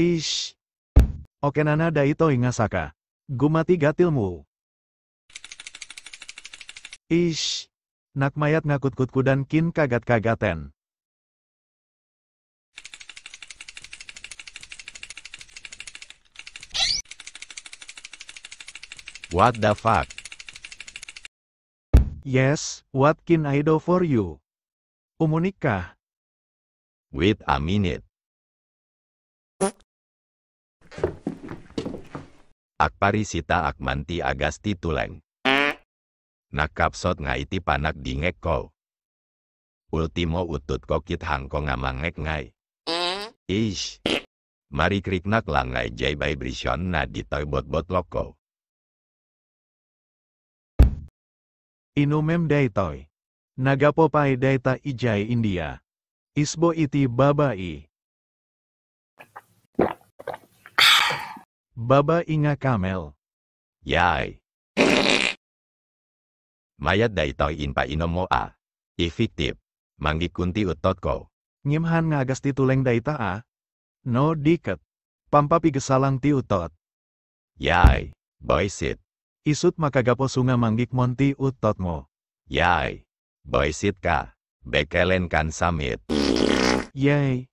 Ish. oke Okenana daito ingasaka. Gumati gatilmu. Ish. nak mayat ngakut-kutku dan kin kagat-kagaten. What the fuck? Yes, what can I do for you? Umunikah? Wait a minute. Akparisita Akmanti Agasti Tuleng. Nakapsot ngaiti panak dingek kau Ultimo utut kokit hangko ngamangek ngai. Ish. Mari kriknak langai jai bai brishon na ditoy bot bot loko. Inumem toy Nagapopay pai daita ijai India. Isbo iti babai. Baba Inga Kamel. Yai. Mayat pa inpa inomo a. Efektif. Manggikunti kunti utotko. Ngimhan ngagas tituleng daita a. No diket. Pampapi gesalang ti utot. Yai. sit. Isut makagapo sunga manggik monti utotmo. Yai. sit ka. Bekelen kan samit. Yai.